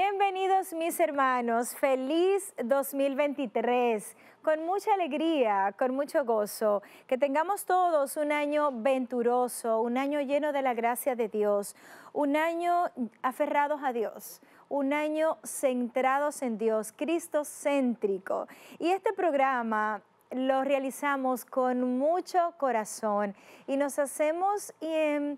Bienvenidos mis hermanos, feliz 2023, con mucha alegría, con mucho gozo, que tengamos todos un año venturoso, un año lleno de la gracia de Dios, un año aferrados a Dios, un año centrados en Dios, Cristo céntrico. Y este programa lo realizamos con mucho corazón y nos hacemos em,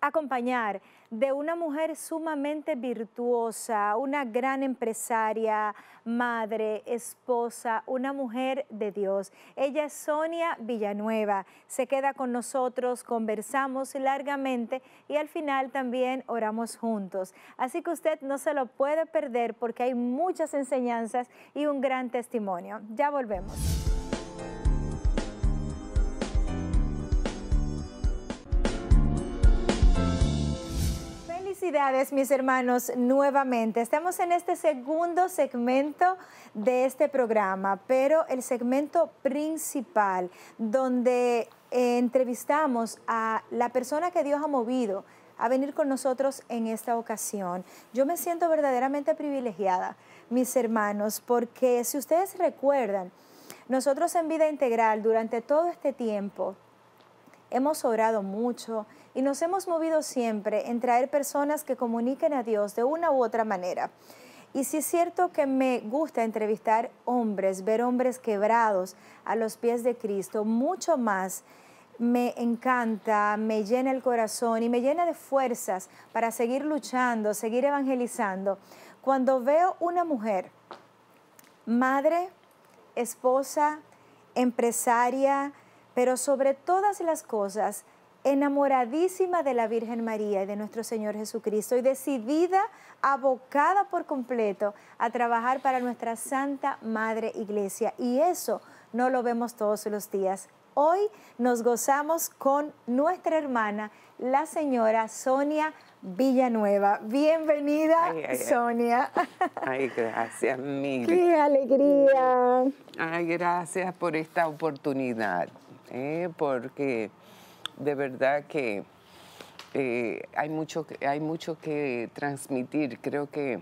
acompañar de una mujer sumamente virtuosa, una gran empresaria, madre, esposa, una mujer de Dios. Ella es Sonia Villanueva. Se queda con nosotros, conversamos largamente y al final también oramos juntos. Así que usted no se lo puede perder porque hay muchas enseñanzas y un gran testimonio. Ya volvemos. Felicidades, mis hermanos, nuevamente. Estamos en este segundo segmento de este programa, pero el segmento principal, donde eh, entrevistamos a la persona que Dios ha movido a venir con nosotros en esta ocasión. Yo me siento verdaderamente privilegiada, mis hermanos, porque si ustedes recuerdan, nosotros en vida integral durante todo este tiempo hemos orado mucho y nos hemos movido siempre en traer personas que comuniquen a Dios de una u otra manera. Y si es cierto que me gusta entrevistar hombres, ver hombres quebrados a los pies de Cristo, mucho más me encanta, me llena el corazón y me llena de fuerzas para seguir luchando, seguir evangelizando. Cuando veo una mujer, madre, esposa, empresaria, pero sobre todas las cosas, enamoradísima de la Virgen María y de nuestro Señor Jesucristo y decidida, abocada por completo a trabajar para nuestra Santa Madre Iglesia. Y eso no lo vemos todos los días. Hoy nos gozamos con nuestra hermana, la señora Sonia Villanueva. Bienvenida, Sonia. Ay, gracias, mire. Qué alegría. Ay, gracias por esta oportunidad. ¿eh? porque de verdad que eh, hay, mucho, hay mucho que transmitir. Creo que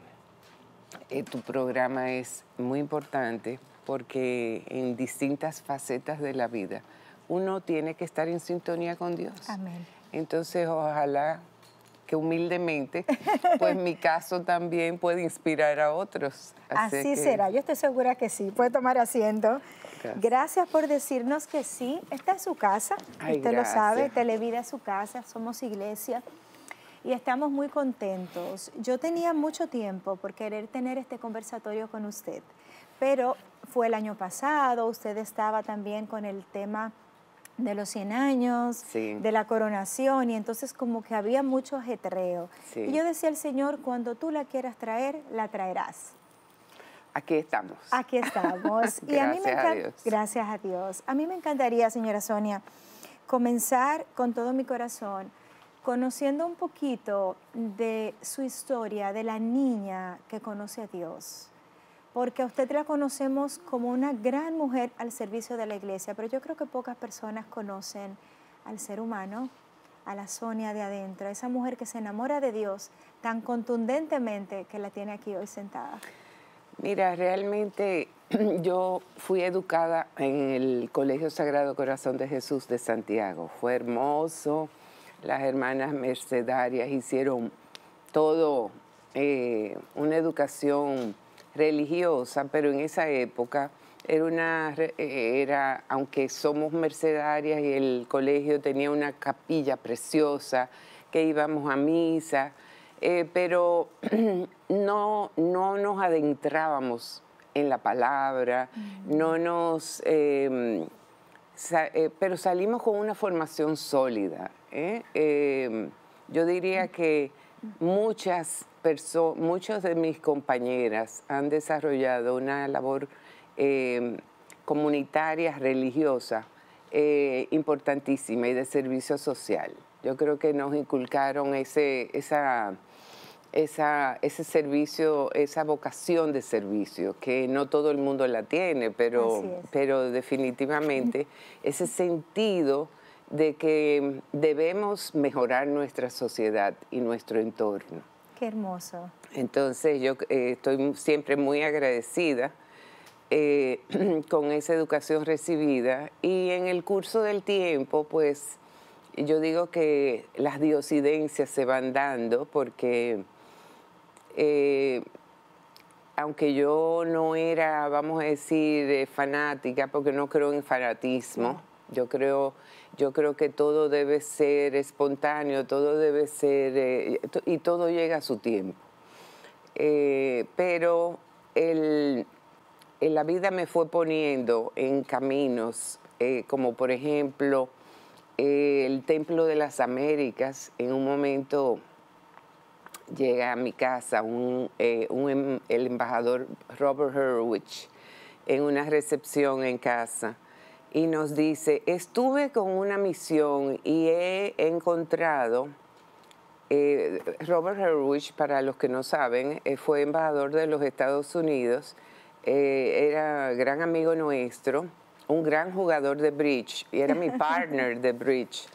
eh, tu programa es muy importante porque en distintas facetas de la vida uno tiene que estar en sintonía con Dios. Amén. Entonces, ojalá que humildemente, pues mi caso también puede inspirar a otros. Así, será, yo estoy segura que sí. Puede tomar asiento. Gracias. por decirnos que sí. está en su casa, usted lo sabe, Televida es su casa, somos iglesia y estamos muy contentos. Yo tenía mucho tiempo por querer tener este conversatorio con usted, pero fue el año pasado, usted estaba también con el tema de los 100 años, de la coronación, y entonces como que había mucho ajetreo. Y yo decía al Señor, cuando tú la quieras traer, la traerás. Aquí estamos. Aquí estamos. y a Gracias a Dios. A mí me encantaría, señora Sonia, comenzar con todo mi corazón conociendo un poquito de su historia, de la niña que conoce a Dios. Porque a usted la conocemos como una gran mujer al servicio de la iglesia, pero yo creo que pocas personas conocen al ser humano, a la Sonia de adentro, esa mujer que se enamora de Dios tan contundentemente que la tiene aquí hoy sentada. Mira, realmente yo fui educada en el Colegio Sagrado Corazón de Jesús de Santiago. Fue hermoso. Las hermanas mercedarias hicieron todo eh, una educación religiosa, pero en esa época era una aunque somos mercedarias y el colegio tenía una capilla preciosa que íbamos a misa, eh, pero no, no nos adentrábamos en la palabra, mm. no nos... Em, eh, pero salimos con una formación sólida. ¿eh? Em, yo diría que muchas personas, muchas de mis compañeras han desarrollado una labor em, comunitaria, religiosa, eh, importantísima y de servicio social. Yo creo que nos inculcaron ese, esa esa, ese servicio, esa vocación de servicio, que no todo el mundo la tiene, pero, pero definitivamente ese sentido de que debemos mejorar nuestra sociedad y nuestro entorno. Qué hermoso. Entonces yo eh, estoy siempre muy agradecida eh, con esa educación recibida y en el curso del tiempo, pues yo digo que las diosidencias se van dando porque eh, aunque yo no era, vamos a decir, eh, fanática, porque no creo en fanatismo, yo creo, yo creo que todo debe ser espontáneo, todo debe ser, eh, y todo llega a su tiempo. pero la vida me fue poniendo en caminos, como por ejemplo el Templo de las Américas, en un momento llega a mi casa un, eh, em, el embajador Robert Hurwitz en una recepción en casa y nos dice, estuve con una misión y he encontrado, eh, Robert Herwich, para los que no saben, eh, fue embajador de los Estados Unidos, era gran amigo nuestro, un gran jugador de bridge y era mi partner de bridge.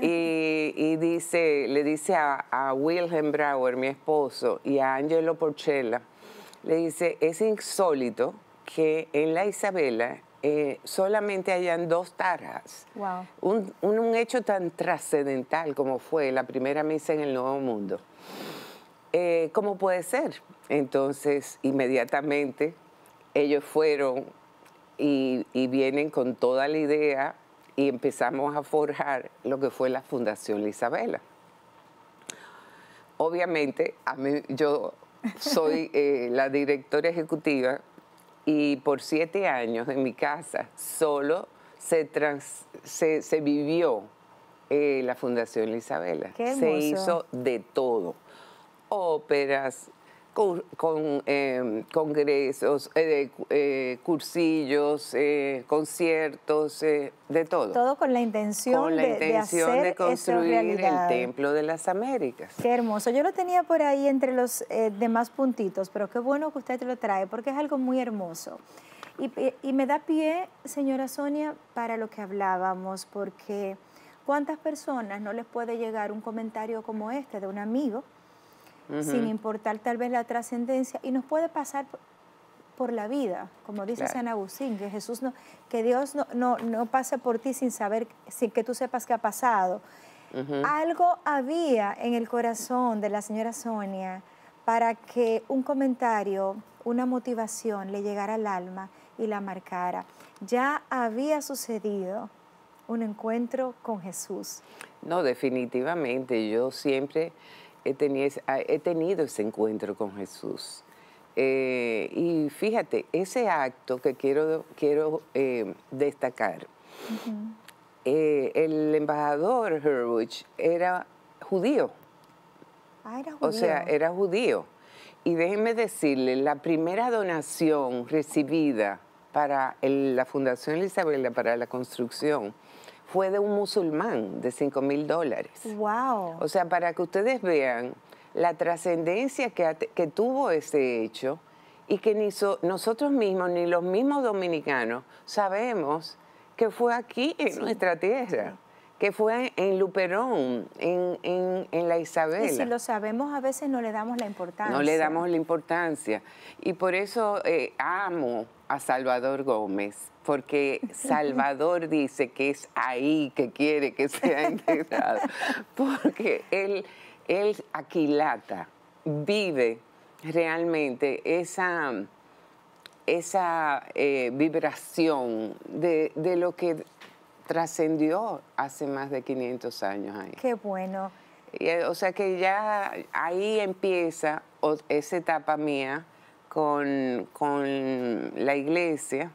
Y, dice, le dice a, Wilhelm Brauer, mi esposo, y a Angelo Porcella, le dice, es insólito que en la Isabela eh, solamente hayan dos tarjas. Un, hecho tan trascendental como fue la primera misa en el Nuevo Mundo. Eh, ¿Cómo puede ser? Entonces, inmediatamente ellos fueron y, vienen con toda la idea y empezamos a forjar lo que fue la Fundación Isabela. Obviamente, yo soy eh, la directora ejecutiva y por siete años en mi casa solo se, se, vivió eh, la Fundación Isabela. se hizo de todo. Óperas, con, em, congresos, eh, eh, cursillos, eh, conciertos, de todo. Todo con la intención, de, hacer construir el Templo de las Américas. Qué hermoso. Yo lo tenía por ahí entre los demás puntitos, pero qué bueno que usted lo trae porque es algo muy hermoso. Y, y me da pie, señora Sonia, para lo que hablábamos, porque cuántas personas no les puede llegar un comentario como este de un amigo sin importar tal vez la trascendencia, y nos puede pasar por la vida, como dice San Agustín, que Jesús no, que Dios no, no, no, pasa por ti sin saber, sin que tú sepas qué ha pasado. Algo había en el corazón de la señora Sonia para que un comentario, una motivación le llegara al alma y la marcara. Ya había sucedido un encuentro con Jesús. No, definitivamente, yo siempre he tenido, ese encuentro con Jesús. Eh, y fíjate, ese acto que quiero, quiero eh, destacar, eh, el embajador Herwich era judío. Ah, o sea, era judío. Y déjenme decirle, la primera donación recibida para la Fundación Isabela para la construcción fue de un musulmán de 5 mil dólares. ¡Wow! O sea, para que ustedes vean la trascendencia que, tuvo ese hecho y que ni nosotros mismos, ni los mismos dominicanos, sabemos que fue aquí en nuestra tierra. que fue en Luperón, en, la Isabel. Y si lo sabemos, a veces no le damos la importancia. No le damos la importancia. Y por eso eh, amo a Salvador Gómez porque Salvador dice que es ahí que quiere que sea integrado, porque él, él aquilata, vive realmente esa, esa eh, vibración de, lo que trascendió hace más de 500 años ahí. Qué bueno. Eh, o sea que ya ahí empieza esa etapa mía con la iglesia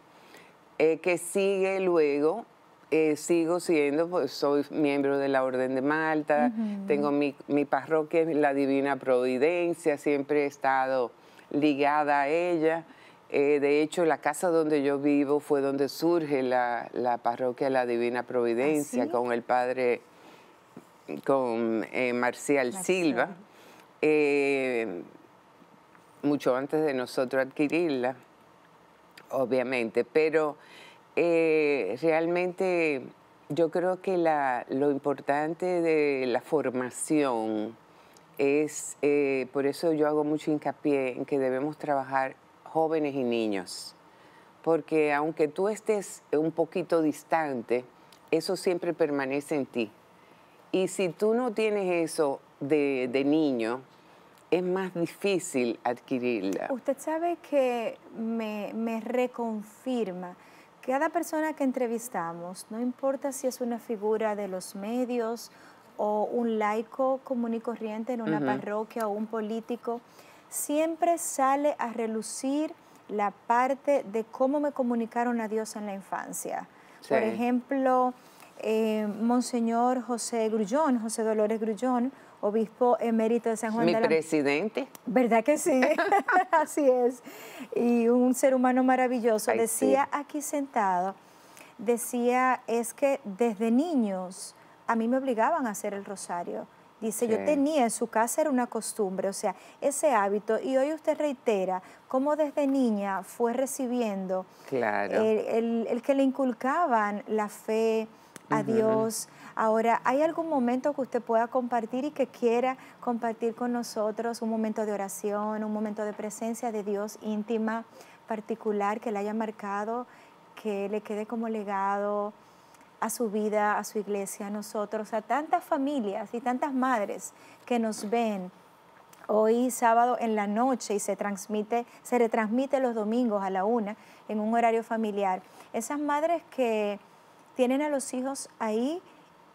eh, que sigue luego. Eh, sigo siendo, pues soy miembro de la Orden de Malta, tengo mi, mi parroquia, la Divina Providencia, siempre he estado ligada a ella. Eh, de hecho, la casa donde yo vivo fue donde surge la, la parroquia La Divina Providencia ¿Ah, con el padre, con Marcial, Silva, mucho antes de nosotros adquirirla, obviamente, pero eh, realmente yo creo que lo importante de la formación es, eh, por eso yo hago mucho hincapié en que debemos trabajar jóvenes y niños, porque aunque tú estés un poquito distante, eso siempre permanece en ti. Y si tú no tienes eso de, niño, es más difícil adquirirla. Usted sabe que me reconfirma cada persona que entrevistamos, no importa si es una figura de los medios o un laico común y corriente en una parroquia o un político, siempre sale a relucir la parte de cómo me comunicaron a Dios en la infancia. Por ejemplo, eh, Monseñor José Grullón, José Dolores Grullón, obispo emérito de San Juan de la... presidente. ¿Verdad que sí? Así es. Y un ser humano maravilloso. decía aquí sentado, decía, es que desde niños a mí me obligaban a hacer el rosario. Dice, yo tenía en su casa, era una costumbre, o sea, ese hábito. Y hoy usted reitera cómo desde niña fue recibiendo el, que le inculcaban la fe a Dios, Ahora, ¿hay algún momento que usted pueda compartir y que quiera compartir con nosotros un momento de oración, un momento de presencia de Dios íntima, particular, que le haya marcado, que le quede como legado? a su vida, a su iglesia, a nosotros, a tantas familias y tantas madres que nos ven hoy sábado en la noche y se transmite, se retransmite los domingos a la una en un horario familiar. Esas madres que tienen a los hijos ahí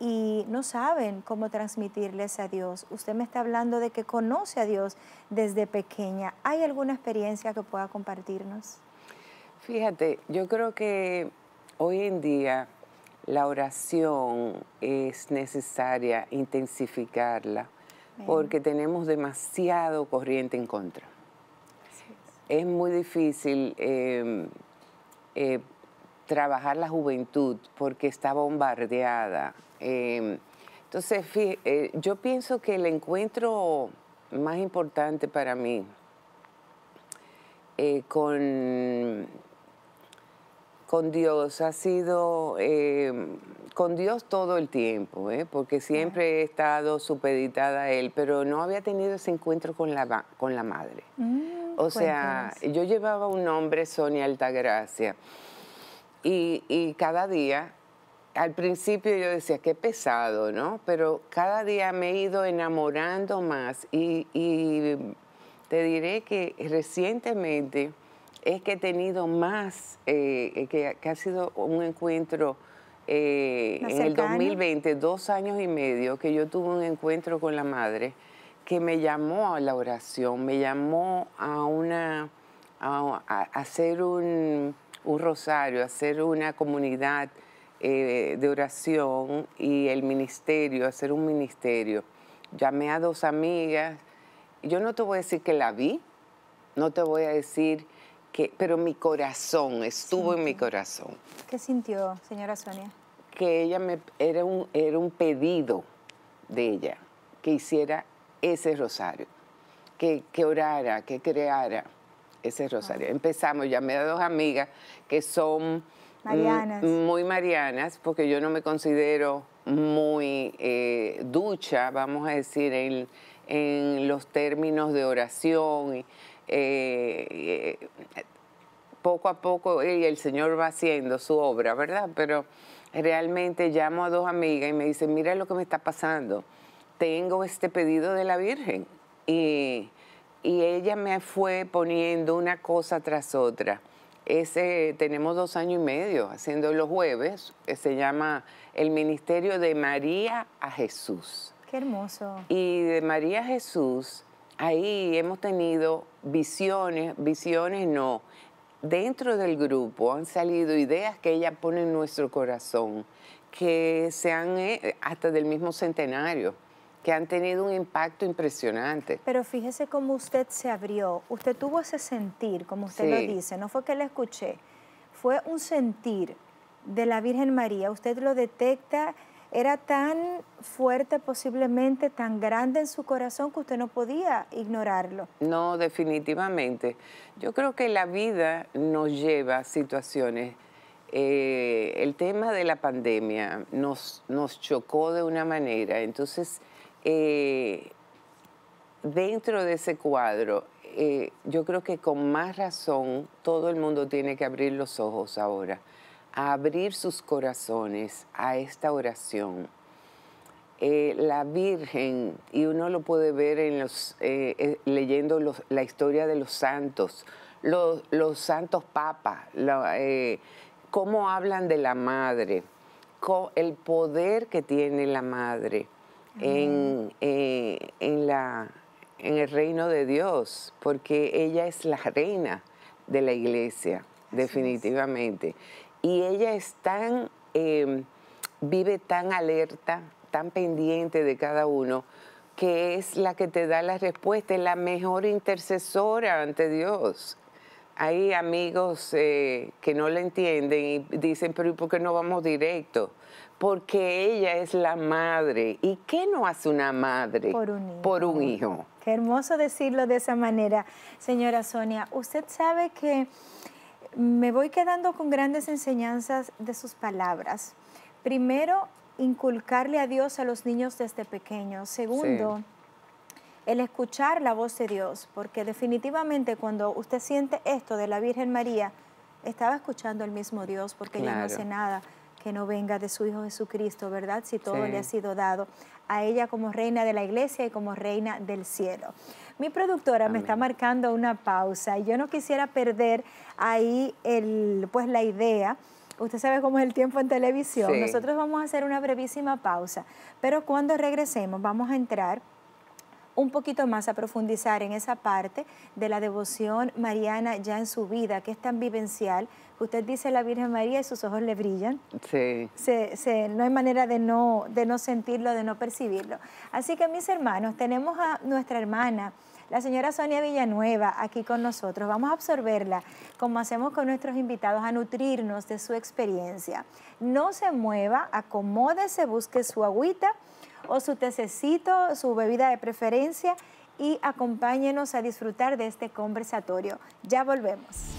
y no saben cómo transmitirles a Dios. Usted me está hablando de que conoce a Dios desde pequeña. ¿Hay alguna experiencia que pueda compartirnos? Fíjate, yo creo que hoy en día la oración es necesaria intensificarla porque tenemos demasiado corriente en contra. Es. muy difícil em, eh, trabajar la juventud porque está bombardeada Em, entonces, eh, yo pienso que el encuentro más importante para mí eh, con, con, Dios ha sido em, con Dios todo el tiempo, ¿eh? porque siempre he estado supeditada a Él, pero no había tenido ese encuentro con la, con la madre. Mm, o sea, yo llevaba un nombre, Sonia Altagracia, y, y cada día al principio yo decía, qué pesado, ¿no? Pero cada día me he ido enamorando más y, te diré que recientemente es que he tenido más, eh, que, ha sido un encuentro eh, en el 2020, dos años y medio, que yo tuve un encuentro con la madre que me llamó a la oración, me llamó a una a, hacer un, un rosario, a hacer una comunidad eh, de oración y el ministerio, hacer un ministerio. Llamé a dos amigas. Yo no te voy a decir que la vi, no te voy a decir que, pero mi corazón estuvo en mi corazón. ¿Qué sintió, señora Sonia? Que ella me era un, era un pedido de ella que hiciera ese rosario, que, que orara, que creara ese rosario. Ah. Empezamos, llamé a dos amigas que son Mm, marianas. Muy marianas, porque yo no me considero muy eh, ducha, vamos a decir, en, los términos de oración. Eh, eh, poco a poco el Señor va haciendo su obra, ¿verdad? Pero realmente llamo a dos amigas y me dicen, mira lo que me está pasando, tengo este pedido de la Virgen. Y, y ella me fue poniendo una cosa tras otra. Ese, tenemos dos años y medio haciendo los jueves, eh, se llama El Ministerio de María a Jesús. Qué hermoso. Y de María a Jesús, ahí hemos tenido visiones, visiones no. Dentro del grupo han salido ideas que ella pone en nuestro corazón, que sean eh, hasta del mismo centenario que han tenido un impacto impresionante. Pero fíjese cómo usted se abrió, usted tuvo ese sentir, como usted lo dice, no fue que le escuché, fue un sentir de la Virgen María, usted lo detecta, era tan fuerte posiblemente, tan grande en su corazón que usted no podía ignorarlo. No, definitivamente. Yo creo que la vida nos lleva a situaciones. Eh, el tema de la pandemia nos, nos chocó de una manera, entonces eh, dentro de ese cuadro, eh, yo creo que con más razón todo el mundo tiene que abrir los ojos ahora, abrir sus corazones a esta oración. Eh, la Virgen, y uno lo puede ver en los, leyendo la historia de los santos, los, los santos papas, cómo hablan de la madre, el poder que tiene la madre en, eh, en, la, en el reino de Dios, porque ella es la reina de la iglesia, definitivamente. Y ella es tan, em, vive tan alerta, tan pendiente de cada uno, que es la que te da la respuesta, es la mejor intercesora ante Dios. Hay amigos eh, que no la entienden y dicen, pero ¿y por qué no vamos directo? porque ella es la madre. ¿Y qué no hace una madre por un hijo? Qué hermoso decirlo de esa manera, señora Sonia. Usted sabe que me voy quedando con grandes enseñanzas de sus palabras. Primero, inculcarle a Dios a los niños desde pequeños. Segundo, el escuchar la voz de Dios, porque definitivamente cuando usted siente esto de la Virgen María, estaba escuchando el mismo Dios, porque ella no hace nada que no venga de su Hijo Jesucristo, ¿verdad? Si todo le ha sido dado a ella como reina de la iglesia y como reina del cielo. Mi productora me está marcando una pausa y yo no quisiera perder ahí el, pues, la idea. Usted sabe cómo es el tiempo en televisión. Nosotros vamos a hacer una brevísima pausa, pero cuando regresemos vamos a entrar un poquito más, a profundizar en esa parte de la devoción mariana ya en su vida, que es tan vivencial. Usted dice la Virgen María y sus ojos le brillan. Sí. no hay manera de no, de no sentirlo, de no percibirlo. Así que mis hermanos, tenemos a nuestra hermana, la señora Sonia Villanueva aquí con nosotros. Vamos a absorberla, como hacemos con nuestros invitados, a nutrirnos de su experiencia. No se mueva, se busque su agüita o su tececito, su bebida de preferencia y acompáñenos a disfrutar de este conversatorio. Ya volvemos.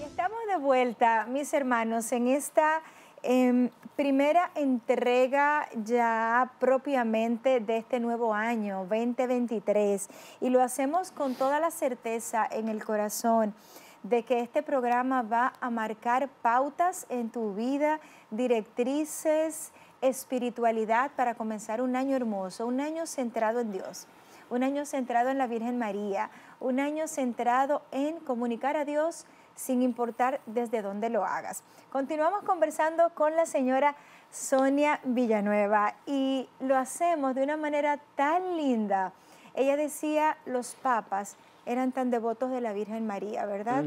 Y estamos de vuelta, mis hermanos, en esta em, primera entrega ya propiamente de este nuevo año 2023 y lo hacemos con toda la certeza en el corazón de que este programa va a marcar pautas en tu vida, directrices, espiritualidad para comenzar un año hermoso, un año centrado en Dios, un año centrado en la Virgen María, un año centrado en comunicar a Dios sin importar desde dónde lo hagas. Continuamos conversando con la señora Sonia Villanueva y lo hacemos de una manera tan linda. Ella decía, los papas eran tan devotos de la Virgen María, ¿verdad?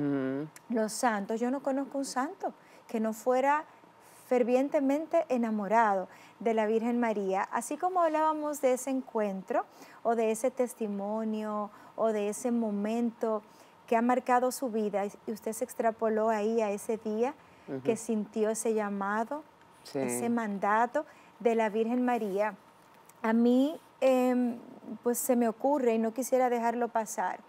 Los santos, yo no conozco un santo que no fuera fervientemente enamorado de la Virgen María. Así como hablábamos de ese encuentro o de ese testimonio o de ese momento que ha marcado su vida y usted se extrapoló ahí a ese día que sintió ese llamado, ese mandato de la Virgen María. A mí, em, pues se me ocurre y no quisiera dejarlo pasar,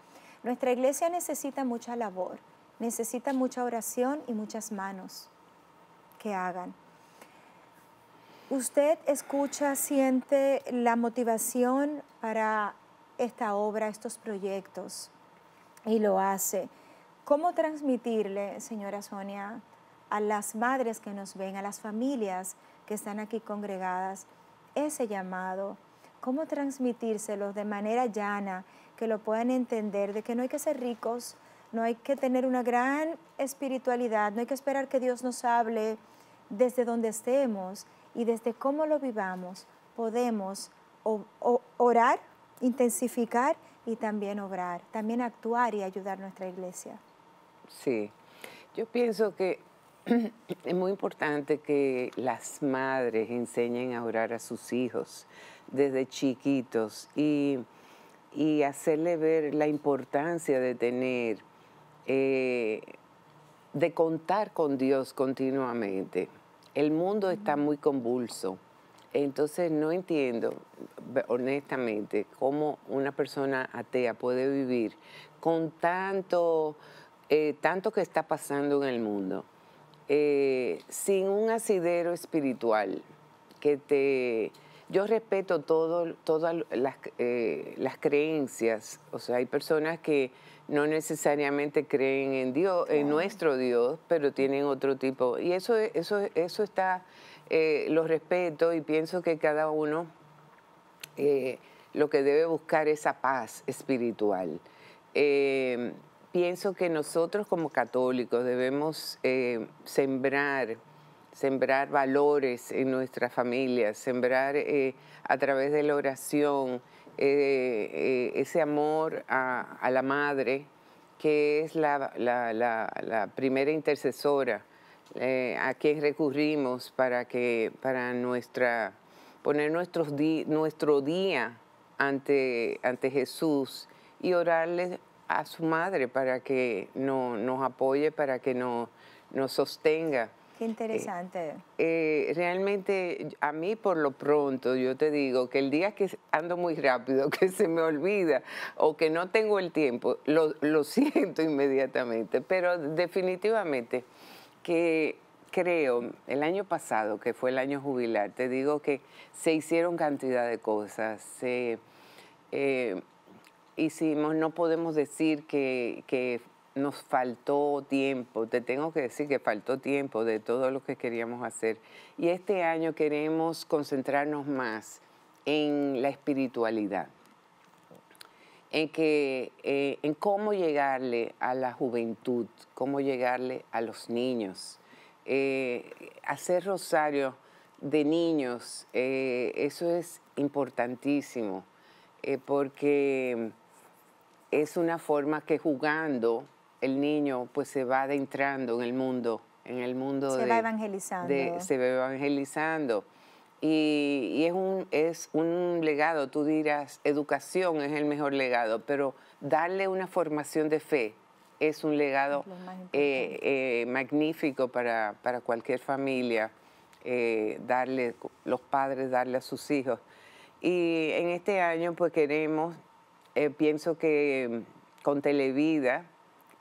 nuestra iglesia necesita mucha labor, necesita mucha oración y muchas manos que hagan. ¿Usted escucha, siente la motivación para esta obra, estos proyectos y lo hace? ¿Cómo transmitirle, señora Sonia, a las madres que nos ven, a las familias que están aquí congregadas, ese llamado? ¿Cómo transmitírselos de manera llana que lo puedan entender, de que no hay que ser ricos, no hay que tener una gran espiritualidad, no hay que esperar que Dios nos hable desde donde estemos y desde cómo lo vivamos, podemos orar, intensificar y también obrar, también actuar y ayudar nuestra iglesia. Sí, yo pienso que es muy importante que las madres enseñen a orar a sus hijos desde chiquitos y y hacerle ver la importancia de tener, eh, de contar con Dios continuamente. El mundo está muy convulso, entonces no entiendo, honestamente, cómo una persona atea puede vivir con tanto, eh, tanto que está pasando en el mundo, eh, sin un asidero espiritual que te yo respeto todo, todas eh, las, creencias, o sea, hay personas que no necesariamente creen en Dios, en nuestro Dios, pero tienen otro tipo. Y eso, eso, eso está, eh, lo respeto y pienso que cada uno eh, lo que debe buscar es esa paz espiritual. Eh, pienso que nosotros como católicos debemos sembrar sembrar valores en nuestra familia, sembrar eh, a través de la oración eh, eh, ese amor a, la madre, que es la, primera intercesora a quien recurrimos para, que, para nuestra, poner nuestros nuestro día ante, Jesús y orarle a su madre para que nos apoye, para que nos sostenga. Qué interesante. Eh, eh, realmente, a mí por lo pronto, yo te digo que el día que ando muy rápido, que se me olvida o que no tengo el tiempo, lo, siento inmediatamente. Pero definitivamente que creo, el año pasado, que fue el año jubilar, te digo que se hicieron cantidad de cosas. Se, eh, hicimos, no podemos decir que, que nos faltó tiempo, te tengo que decir que faltó tiempo de todo lo que queríamos hacer. Y este año queremos concentrarnos más en la espiritualidad, en, que, eh, en cómo llegarle a la juventud, cómo llegarle a los niños. Eh, hacer rosario de niños, eh, eso es importantísimo, porque es una forma que jugando el niño pues se va adentrando en el mundo, en el mundo se va evangelizando. se va evangelizando. Y, es, un, es un legado, tú dirás, educación es el mejor legado, pero darle una formación de fe es un legado eh, eh, magnífico para, cualquier familia, eh, darle, los padres darle a sus hijos. Y en este año pues queremos, pienso que con Televida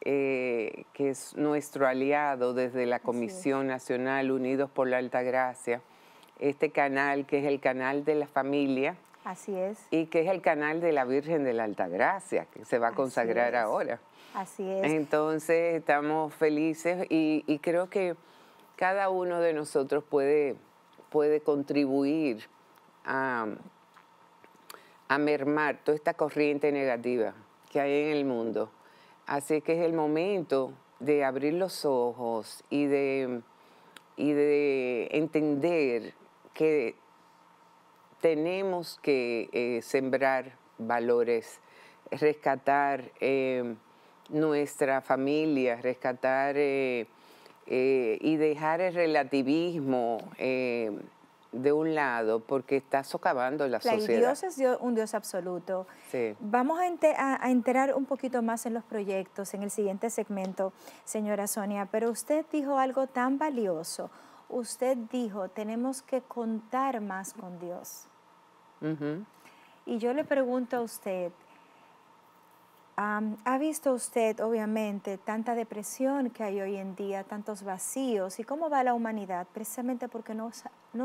eh, que es nuestro aliado desde la Comisión Nacional Unidos por la Alta Gracia este canal que es el canal de la familia. es. Y que es el canal de la Virgen de la Alta Gracia que se va a consagrar ahora. Así es. Entonces estamos felices y, creo que cada uno de nosotros puede, puede contribuir a mermar toda esta corriente negativa que hay en el mundo Así que es el momento de abrir los ojos y de, y de entender que tenemos que eh, sembrar valores, rescatar eh, nuestra familia, rescatar eh, y dejar el relativismo de un lado porque está socavando la, sociedad. La Dios es un Dios absoluto. Sí. Vamos a, a, enterar un poquito más en los proyectos en el siguiente segmento, señora Sonia, pero usted dijo algo tan valioso. Usted dijo, tenemos que contar más con Dios. Y yo le pregunto a usted, ha visto usted, obviamente, tanta depresión que hay hoy en día, tantos vacíos y cómo va la humanidad, precisamente porque no,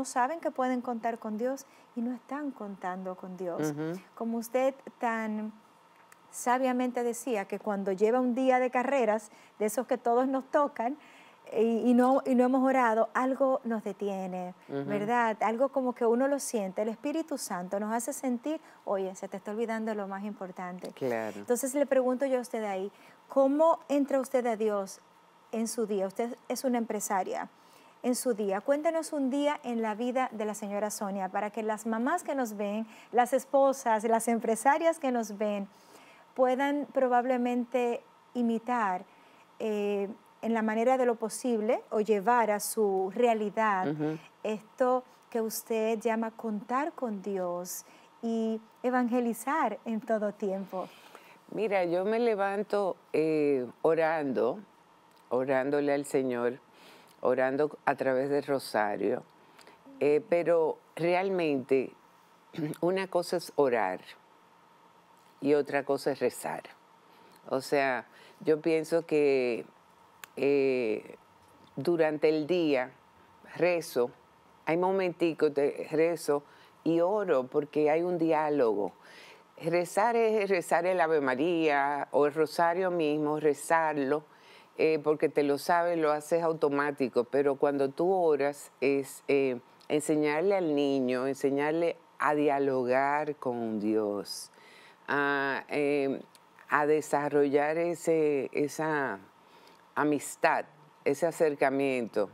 saben que pueden contar con Dios y no están contando con Dios. Como usted tan sabiamente decía, que cuando lleva un día de carreras, de esos que todos nos tocan, y, no, y no hemos orado, algo nos detiene, ¿verdad? Algo como que uno lo siente. El Espíritu Santo nos hace sentir, oye, se te está olvidando lo más importante. Claro. Entonces le pregunto yo a usted ahí, ¿cómo entra usted a Dios en su día? Usted es una empresaria. En su día, cuéntenos un día en la vida de la señora Sonia para que las mamás que nos ven, las esposas, las empresarias que nos ven, puedan probablemente imitar eh, en la manera de lo posible o llevar a su realidad esto que usted llama contar con Dios y evangelizar en todo tiempo? Mira, yo me levanto eh, orando, orándole al Señor, orando a través del rosario, eh, pero realmente una cosa es orar y otra cosa es rezar. O sea, yo pienso que eh, durante el día rezo, hay momenticos de rezo y oro porque hay un diálogo. Rezar es rezar el Ave María o el rosario mismo, rezarlo, eh, porque te lo sabes, lo haces automático, pero cuando tú oras es eh, enseñarle al niño, enseñarle a dialogar con Dios, a, a desarrollar ese, esa amistad, ese acercamiento,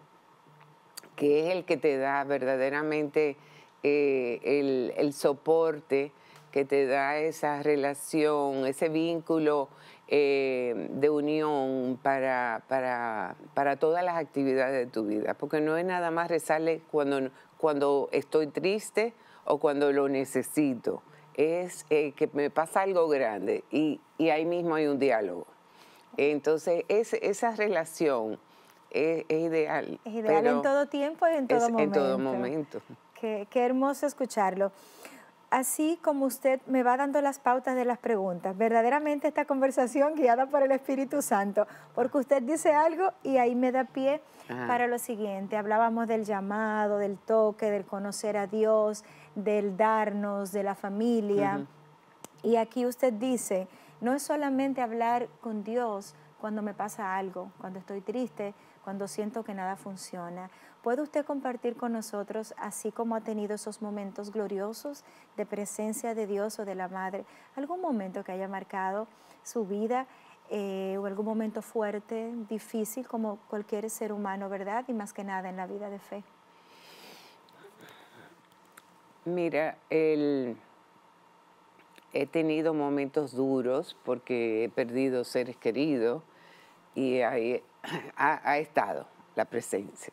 que es el que te da verdaderamente eh, el, soporte, que te da esa relación, ese vínculo eh, de unión para, para, todas las actividades de tu vida. Porque no es nada más rezarle cuando, cuando estoy triste o cuando lo necesito. Es eh, que me pasa algo grande y ahí mismo hay un diálogo. Entonces, esa relación es, ideal. Es ideal en todo tiempo y en todo momento. En todo momento. Qué, hermoso escucharlo así como usted me va dando las pautas de las preguntas, verdaderamente esta conversación guiada por el Espíritu Santo, porque usted dice algo y ahí me da pie para lo siguiente. Hablábamos del llamado, del toque, del conocer a Dios, del darnos, de la familia. Y aquí usted dice, no es solamente hablar con Dios cuando me pasa algo, cuando estoy triste, cuando siento que nada funciona. ¿Puede usted compartir con nosotros, así como ha tenido esos momentos gloriosos de presencia de Dios o de la Madre, algún momento que haya marcado su vida eh, o algún momento fuerte, difícil, como cualquier ser humano, ¿verdad? Y más que nada en la vida de fe. Mira, el he tenido momentos duros porque he perdido seres queridos y ahí ha, estado la presencia.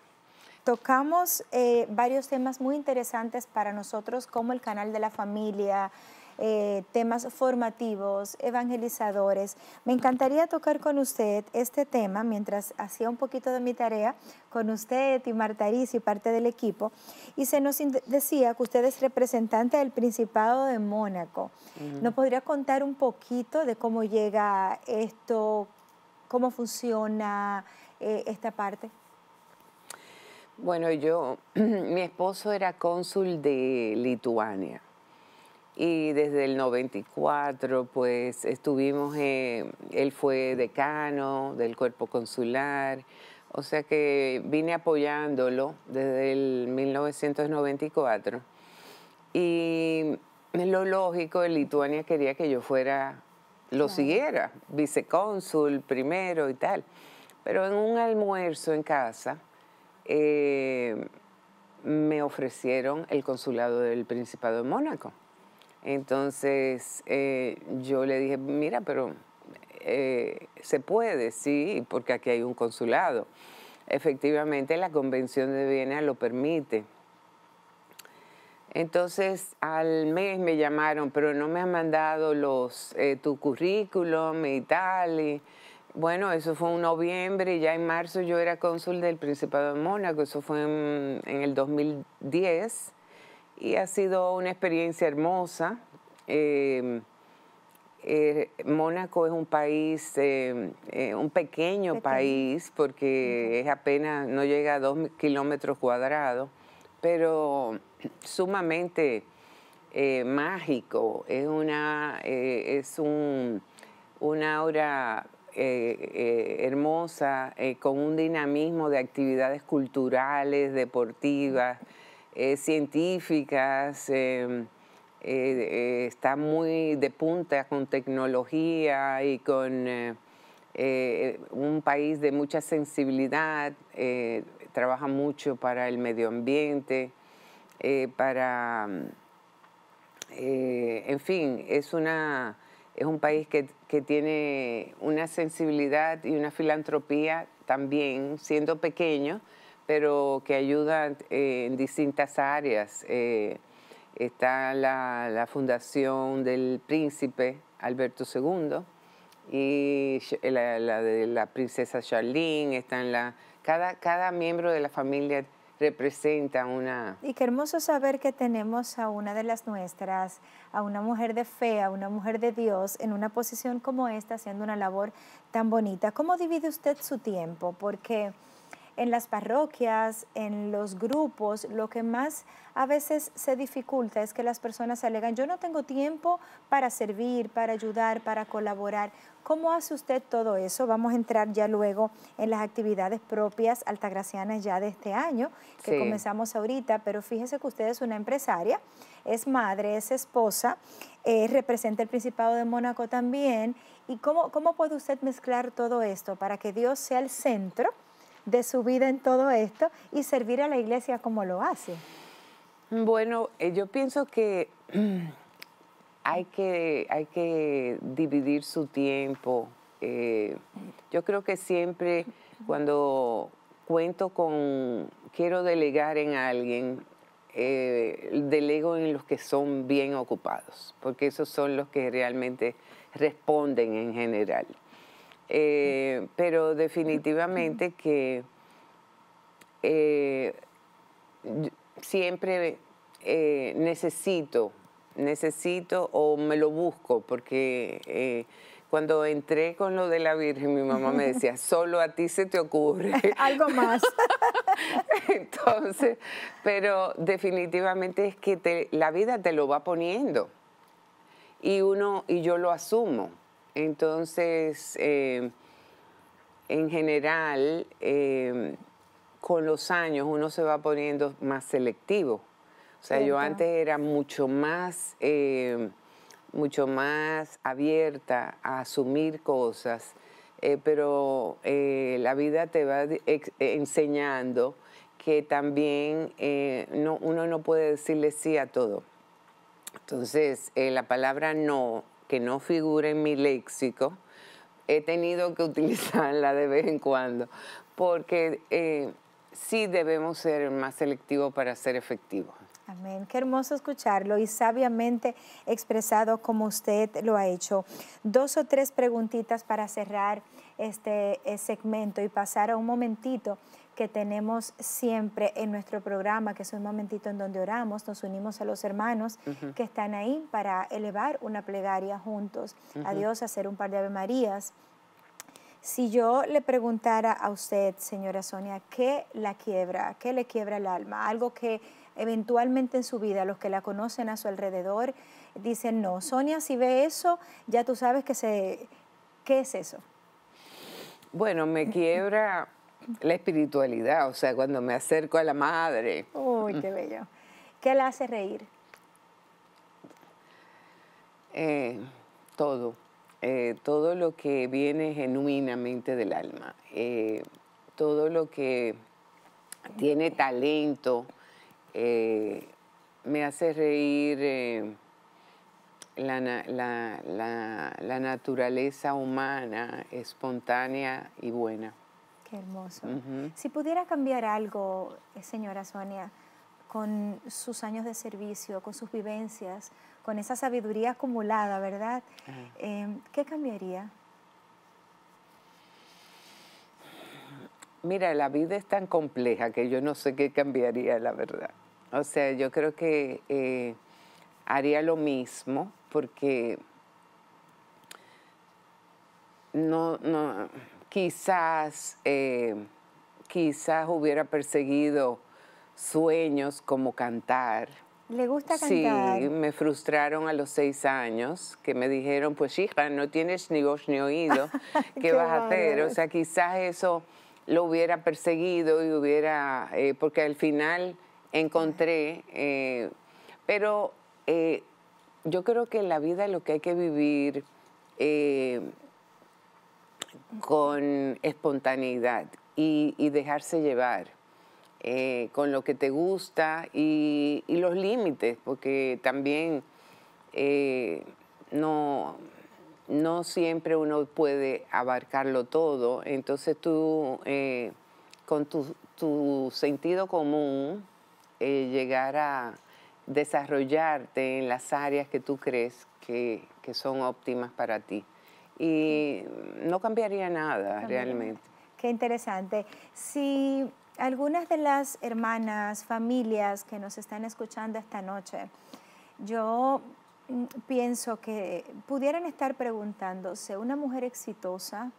Tocamos eh, varios temas muy interesantes para nosotros como el canal de la familia, eh, temas formativos, evangelizadores. Me encantaría tocar con usted este tema mientras hacía un poquito de mi tarea con usted y Marta y parte del equipo. Y se nos decía que usted es representante del Principado de Mónaco. ¿No ¿Nos podría contar un poquito de cómo llega esto, cómo funciona eh, esta parte? Bueno, yo, mi esposo era cónsul de Lituania y desde el 94 pues estuvimos, él fue decano del cuerpo consular, o sea que vine apoyándolo desde el 1994. Y es lo lógico, en Lituania quería que yo fuera, lo siguiera, vicecónsul primero y tal. Pero en un almuerzo en casa eh, me ofrecieron el consulado del Principado de Mónaco. Entonces eh, yo le dije, mira, pero eh, se puede, sí, porque aquí hay un consulado. Efectivamente, la Convención de Viena lo permite. Entonces al mes me llamaron, pero no me han mandado los, eh, tu currículum y tal. bueno, eso fue en noviembre y ya en marzo yo era cónsul del Principado de Mónaco, eso fue en el 2010 y ha sido una experiencia hermosa. Eh, eh, Mónaco es un país, eh, un pequeño, país, porque es apenas, no llega a dos kilómetros cuadrados, pero sumamente mágico. Es una, es un, una aura hermosa, con un dinamismo de actividades culturales, deportivas. Eh, científicas, em, eh, está muy de punta con tecnología y con eh, un país de mucha sensibilidad, trabaja mucho para el medio ambiente, para, en fin, es un país que, que tiene una sensibilidad y una filantropía también, siendo pequeño, pero que ayudan eh, en distintas áreas. Eh, está la, fundación del príncipe Alberto II y eh, la, de la princesa Charlene, en la, cada, cada miembro de la familia representa una... Y qué hermoso saber que tenemos a una de las nuestras, a una mujer de fe, a una mujer de Dios, en una posición como esta, haciendo una labor tan bonita. ¿Cómo divide usted su tiempo? Porque en las parroquias, en los grupos, lo que más a veces se dificulta es que las personas alegan, yo no tengo tiempo para servir, para ayudar, para colaborar. ¿Cómo hace usted todo eso? Vamos a entrar ya luego en las actividades propias altagracianas ya de este año, que comenzamos ahorita, pero fíjese que usted es una empresaria, es madre, es esposa, eh, representa el Principado de Mónaco también. ¿Y cómo, cómo puede usted mezclar todo esto para que Dios sea el centro? de su vida en todo esto y servir a la iglesia como lo hace? Bueno, eh, yo pienso que hay que, hay que dividir su tiempo. Eh, yo creo que siempre cuando cuento con, quiero delegar en alguien, eh, delego en los que son bien ocupados, porque esos son los que realmente responden en general. Eh, pero definitivamente que eh, siempre eh, necesito, necesito o me lo busco, porque cuando entré con lo de la Virgen, mi mamá me decía, solo a ti se te ocurre. Algo más. Entonces, pero definitivamente es que la vida te lo va poniendo. Y uno, y yo lo asumo. Entonces, eh, en general, eh, con los años uno se va poniendo más selectivo. O sea, yo antes era mucho más, eh, mucho más abierta a asumir cosas, pero la vida te va enseñando que también uno no puede decirle sí a todo. Entonces, la palabra no que no figura en mi léxico, he tenido que utilizarla de vez en cuando, porque eh, sí debemos ser más selectivos para ser efectivos. Amén. Qué hermoso escucharlo y sabiamente expresado como usted lo ha hecho. Dos o tres preguntitas para cerrar este eh, segmento y pasar a un momentito que tenemos siempre en nuestro programa, que es un momentito en donde oramos, nos unimos a los hermanos que están ahí para elevar una plegaria juntos a Dios, hacer un par de Ave Marías. Si yo le preguntara a usted, señora Sonia, ¿qué la quiebra? ¿Qué le quiebra el alma? Algo que eventualmente en su vida, los que la conocen a su alrededor, dicen, no, Sonia, si ve eso, ya tú sabes que se... ¿Qué es eso? Bueno, me quiebra la espiritualidad, o sea, cuando me acerco a la madre. Uy, qué bello. ¿Qué la hace reír? Eh, todo, eh, todo lo que viene genuinamente del alma, eh, todo lo que tiene talento, me hace reír. la, naturaleza humana espontánea y buena. Qué hermoso. Si pudiera cambiar algo, eh, señora Sonia, con sus años de servicio, con sus vivencias, con esa sabiduría acumulada, ¿verdad? Eh, ¿Qué cambiaría? Mira, la vida es tan compleja que yo no sé qué cambiaría, la verdad. O sea, yo creo que eh, haría lo mismo porque no, no, eh, quizás, hubiera perseguido sueños como cantar. ¿Le gusta cantar? Sí, me frustraron a los seis años, que me dijeron, pues hija, no tienes ni voz ni oído, ¿qué, vas a hacer? O sea, quizás eso lo hubiera perseguido y hubiera, eh, porque al final encontré, eh, pero yo creo que la vida lo que hay que vivir con espontaneidad y, dejarse llevar eh, con lo que te gusta y, los límites, porque también eh, no, siempre uno puede abarcarlo todo, entonces tú eh, con tu, sentido común llegar a desarrollarte en las áreas que tú crees que son óptimas para ti y no cambiaría nada realmente. Qué interesante. Si algunas de las hermanas, familias que nos están escuchando esta noche, yo mm, pienso que pudieran estar preguntándose, una mujer exitosa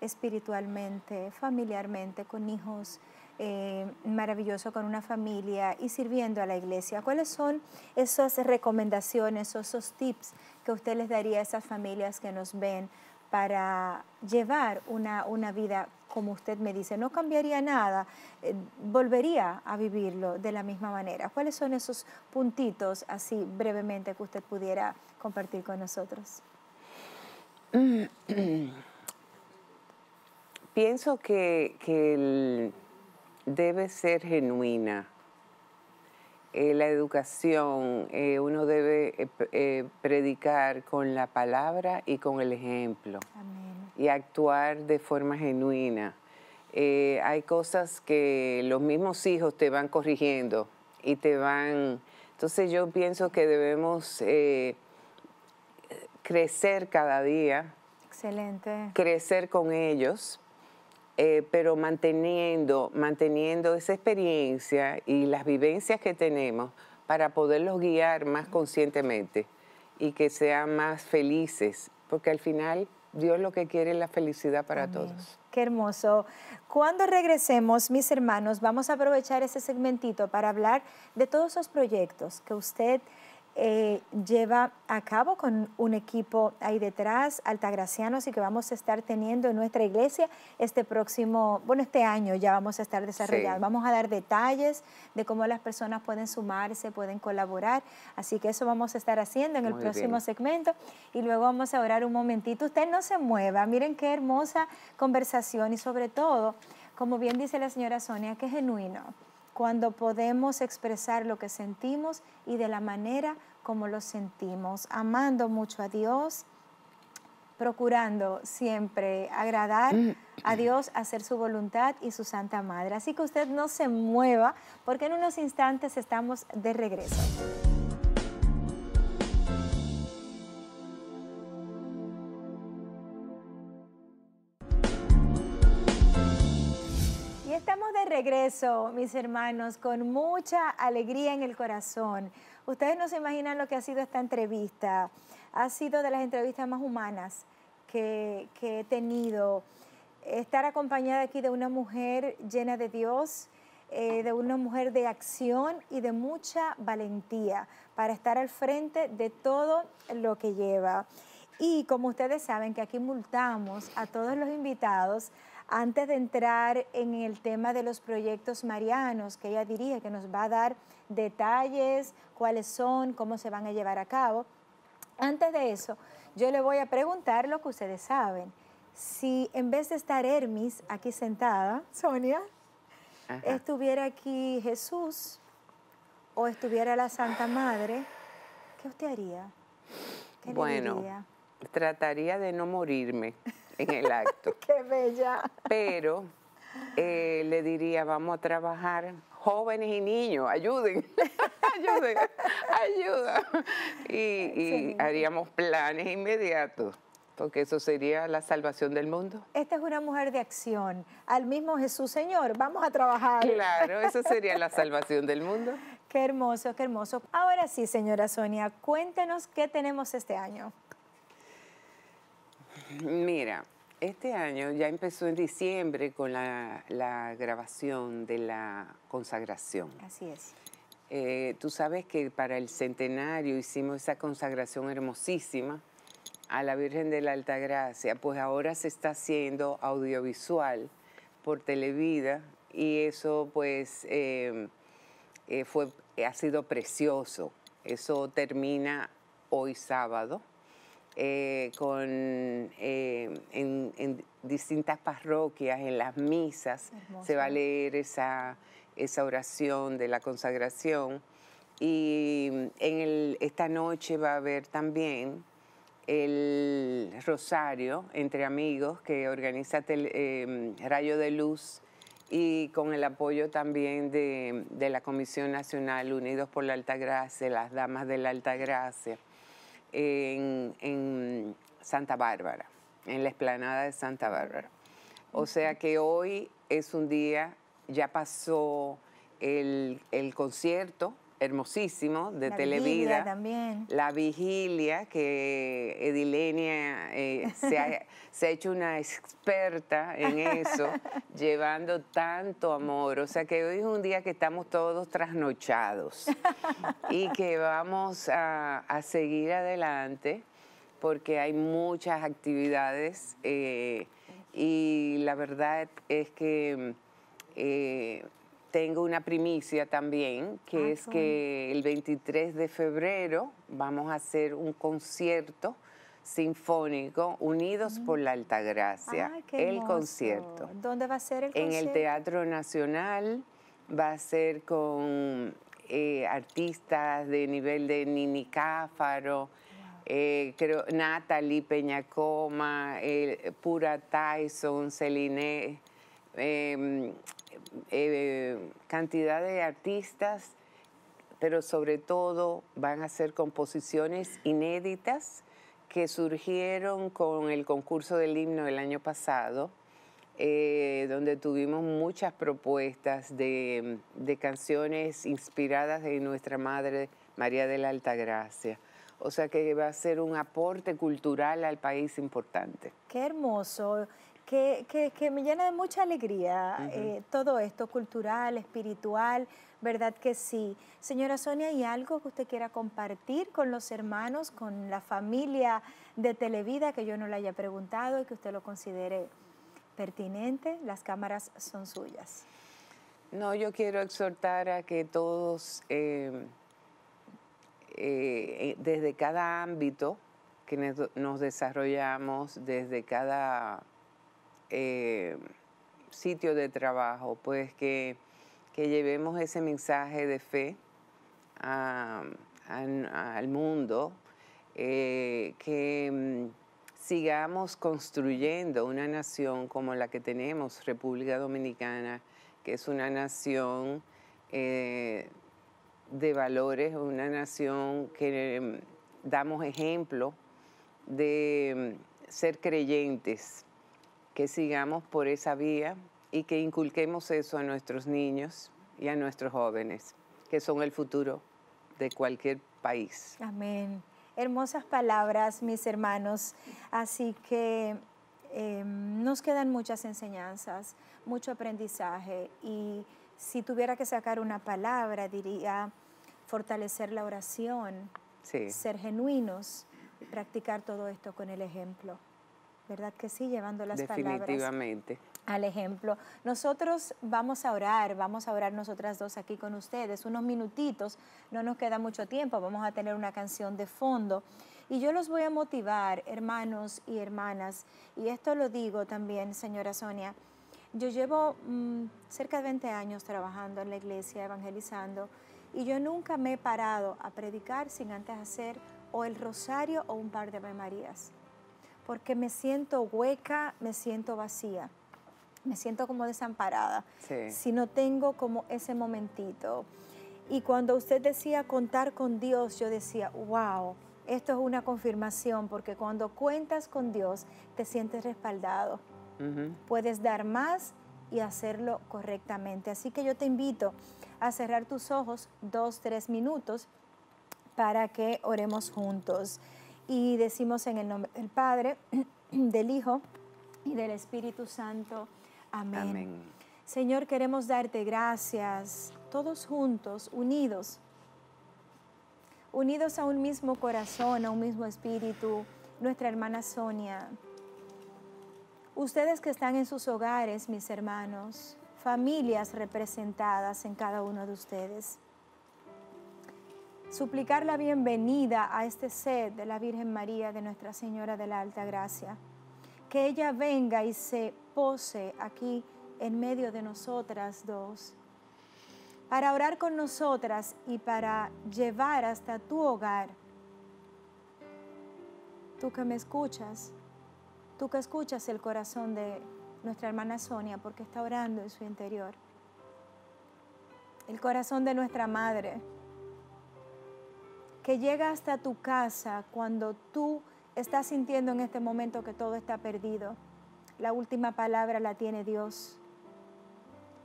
espiritualmente, familiarmente, con hijos, eh, maravilloso con una familia y sirviendo a la iglesia. ¿Cuáles son esas recomendaciones, esos tips que usted les daría a esas familias que nos ven para llevar una, vida, como usted me dice, no cambiaría nada, eh, volvería a vivirlo de la misma manera? ¿Cuáles son esos puntitos así brevemente que usted pudiera compartir con nosotros? Mm, mm. Pienso que, que el debe ser genuina. Eh, la educación, eh, uno debe eh, predicar con la palabra y con el ejemplo y actuar de forma genuina. hay cosas que los mismos hijos te van corrigiendo y te van... Entonces yo pienso que debemos crecer cada día. Excelente. Crecer con ellos eh, pero manteniendo, manteniendo esa experiencia y las vivencias que tenemos para poderlos guiar más conscientemente y que sean más felices, porque al final Dios lo que quiere es la felicidad para todos. Qué hermoso. Cuando regresemos, mis hermanos, vamos a aprovechar ese segmentito para hablar de todos esos proyectos que usted eh, lleva a cabo con un equipo ahí detrás, altagracianos, y que vamos a estar teniendo en nuestra iglesia este próximo, bueno, este año ya vamos a estar desarrollando. Vamos a dar detalles de cómo las personas pueden sumarse, pueden colaborar. Así que eso vamos a estar haciendo en el próximo segmento. Y luego vamos a orar un momentito. Usted no se mueva. Miren qué hermosa conversación y sobre todo, como bien dice la señora Sonia, qué genuino cuando podemos expresar lo que sentimos y de la manera como lo sentimos, amando mucho a Dios, procurando siempre agradar mm. a Dios, hacer su voluntad y su Santa Madre. Así que usted no se mueva porque en unos instantes estamos de regreso. Estamos de regreso, mis hermanos, con mucha alegría en el corazón. Ustedes no se imaginan lo que ha sido esta entrevista. Ha sido de las entrevistas más humanas que, he tenido. Estar acompañada aquí de una mujer llena de Dios, eh, de una mujer de acción y de mucha valentía para estar al frente de todo lo que lleva. Y como ustedes saben que aquí multamos a todos los invitados antes de entrar en el tema de los proyectos marianos que ella dirige, que nos va a dar detalles, cuáles son, cómo se van a llevar a cabo. Antes de eso, yo le voy a preguntar lo que ustedes saben. Si en vez de estar Hermes aquí sentada, Sonia, estuviera aquí Jesús o estuviera la Santa Madre, ¿qué usted haría? bueno, trataría de no morirme en el acto. ¡Qué bella! Pero eh, le diría, vamos a trabajar jóvenes y niños, ayuden, ayuden, ayuda. Y, y haríamos planes inmediatos porque eso sería la salvación del mundo. Esta es una mujer de acción, al mismo Jesús Señor, vamos a trabajar. Claro, eso sería la salvación del mundo. Qué hermoso, qué hermoso. Ahora sí, señora Sonia, cuéntenos qué tenemos este año. Mira, este año ya empezó en diciembre con la, grabación de la consagración. Así es. Eh, tú sabes que para el centenario hicimos esa consagración hermosísima a la Virgen de la Altagracia, pues ahora se está haciendo audiovisual por Televida y eso pues em, eh, fue, ha sido precioso. Eso termina hoy sábado eh, con, eh, en, distintas parroquias, en las misas, se va a leer esa, esa oración de la consagración. Y mm, en esta noche va a haber también el Rosario entre amigos que organiza eh, Rayo de Luz y con el apoyo también de, de la Comisión Nacional Unidos por la Alta Gracia las Damas de la Gracia en, Santa Bárbara, en la esplanada de Santa Bárbara. O sea que hoy es un día, ya pasó el concierto hermosísimo de Televida. también. La vigilia, que Edilenia eh, se, ha, hecho una experta en eso, llevando tanto amor. O sea que hoy es un día que estamos todos trasnochados y que vamos a, seguir adelante porque hay muchas actividades eh, y la verdad es que... Eh, tengo una primicia también, que ah, es que el 23 de febrero vamos a hacer un concierto sinfónico Unidos mm. por la Altagracia. Ah, el concierto. ¿Dónde va a ser el concierto? En el Teatro Nacional va a ser con eh, artistas de nivel de Nini Cáfaro, eh, creo, Natalie Peñacoma, Pura Tyson, Celine Em, eh, cantidad de artistas, pero sobre todo van a ser composiciones inéditas que surgieron con el concurso del himno del año pasado, eh, donde tuvimos muchas propuestas de, de canciones inspiradas de nuestra Madre María de la Altagracia. O sea que va a ser un aporte cultural al país importante. Qué hermoso que, que, me llena de mucha alegría eh, todo esto, cultural, espiritual, ¿verdad que sí? Señora Sonia, ¿hay algo que usted quiera compartir con los hermanos, con la familia de Televida que yo no le haya preguntado y que usted lo considere pertinente? Las cámaras son suyas. No, yo quiero exhortar a que todos, em, eh, desde cada ámbito que nos desarrollamos, desde cada eh, sitio de trabajo, pues que, llevemos ese mensaje de fe al mundo, eh, que mm, sigamos construyendo una nación como la que tenemos, República Dominicana, que es una nación eh, de valores, una nación que mm, damos ejemplo de mm, ser creyentes que sigamos por esa vía y que inculquemos eso a nuestros niños y a nuestros jóvenes, que son el futuro de cualquier país. Amén. Hermosas palabras, mis hermanos. Así que em, nos quedan muchas enseñanzas, mucho aprendizaje y si tuviera que sacar una palabra, diría fortalecer la oración, ser genuinos practicar todo esto con el ejemplo. ¿verdad que sí? Llevando las Definitivamente. palabras al ejemplo. Nosotros vamos a orar, vamos a orar nosotras dos aquí con ustedes, unos minutitos, no nos queda mucho tiempo, vamos a tener una canción de fondo. Y yo los voy a motivar, hermanos y hermanas, y esto lo digo también, señora Sonia, yo llevo mm, cerca de 20 años trabajando en la iglesia, evangelizando, y yo nunca me he parado a predicar sin antes hacer o el rosario o un par de Ave Marías porque me siento hueca, me siento vacía, me siento como desamparada, si no tengo como ese momentito. Y cuando usted decía contar con Dios, yo decía, wow, esto es una confirmación, porque cuando cuentas con Dios te sientes respaldado, puedes dar más y hacerlo correctamente. Así que yo te invito a cerrar tus ojos dos, tres minutos para que oremos juntos y decimos en el nombre del Padre, del Hijo y del Espíritu Santo. Amén. Señor, queremos darte gracias, todos juntos, unidos, unidos a un mismo corazón, a un mismo espíritu, nuestra hermana Sonia. Ustedes que están en sus hogares, mis hermanos, familias representadas en cada uno de ustedes suplicar la bienvenida a este sed de la Virgen María, de Nuestra Señora de la Alta Gracia. Que ella venga y se pose aquí en medio de nosotras dos, para orar con nosotras y para llevar hasta tu hogar. Tú que me escuchas, tú que escuchas el corazón de nuestra hermana Sonia, porque está orando en su interior. El corazón de nuestra madre que llega hasta tu casa cuando tú estás sintiendo en este momento que todo está perdido. La última palabra la tiene Dios.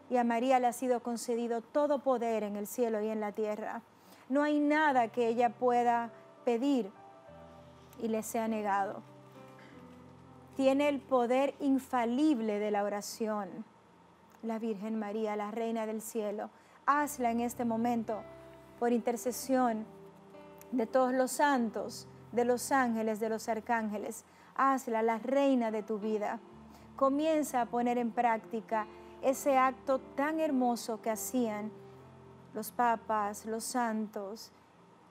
Y a María le ha sido concedido todo poder en el cielo y en la tierra. No hay nada que ella pueda pedir y le sea negado. Tiene el poder infalible de la oración. La Virgen María, la Reina del Cielo, hazla en este momento por intercesión de todos los santos, de los ángeles, de los arcángeles. Hazla la reina de tu vida. Comienza a poner en práctica ese acto tan hermoso que hacían los papas, los santos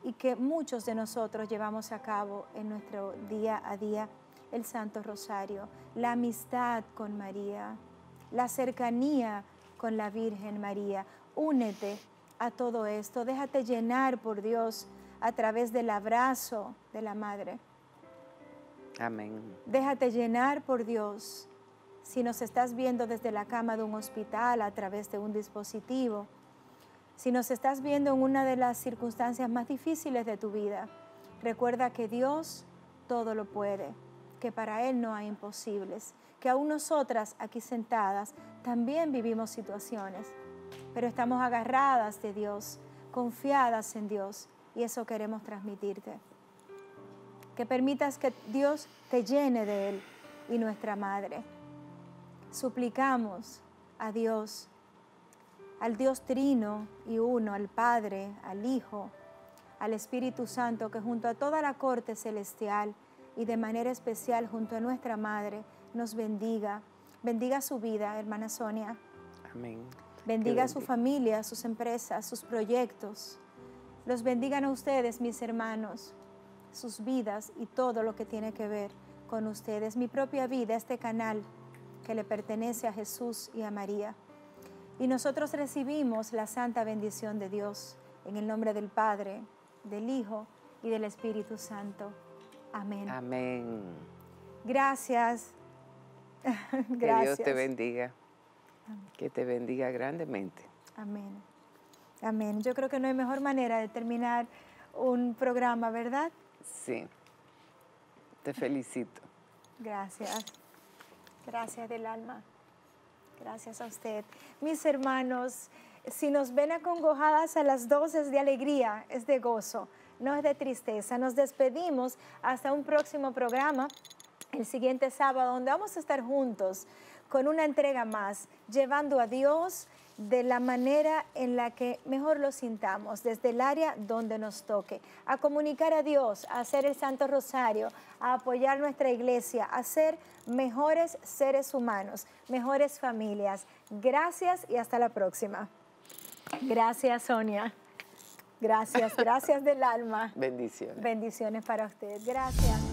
y que muchos de nosotros llevamos a cabo en nuestro día a día, el Santo Rosario, la amistad con María, la cercanía con la Virgen María. Únete a todo esto, déjate llenar por Dios a través del abrazo de la madre. Amén. Déjate llenar por Dios. Si nos estás viendo desde la cama de un hospital, a través de un dispositivo, si nos estás viendo en una de las circunstancias más difíciles de tu vida, recuerda que Dios todo lo puede, que para Él no hay imposibles, que aún nosotras aquí sentadas también vivimos situaciones, pero estamos agarradas de Dios, confiadas en Dios y eso queremos transmitirte. Que permitas que Dios te llene de Él y nuestra Madre. Suplicamos a Dios, al Dios Trino y Uno, al Padre, al Hijo, al Espíritu Santo, que junto a toda la corte celestial y de manera especial junto a nuestra Madre nos bendiga. Bendiga su vida, hermana Sonia. Amén. Bendiga su familia, sus empresas, sus proyectos. Los bendigan a ustedes, mis hermanos, sus vidas y todo lo que tiene que ver con ustedes. Mi propia vida, este canal que le pertenece a Jesús y a María. Y nosotros recibimos la santa bendición de Dios en el nombre del Padre, del Hijo y del Espíritu Santo. Amén. Amén. Gracias. Gracias. Que Dios te bendiga. Que te bendiga grandemente. Amén. Amén. Yo creo que no hay mejor manera de terminar un programa, ¿verdad? Sí. Te felicito. Gracias. Gracias del alma. Gracias a usted. Mis hermanos, si nos ven acongojadas a las 12 es de alegría, es de gozo, no es de tristeza. Nos despedimos hasta un próximo programa, el siguiente sábado, donde vamos a estar juntos con una entrega más, llevando a Dios de la manera en la que mejor lo sintamos, desde el área donde nos toque, a comunicar a Dios, a hacer el Santo Rosario, a apoyar nuestra iglesia, a ser mejores seres humanos, mejores familias. Gracias y hasta la próxima. Gracias, Sonia. Gracias, gracias del alma. Bendiciones. Bendiciones para usted. Gracias.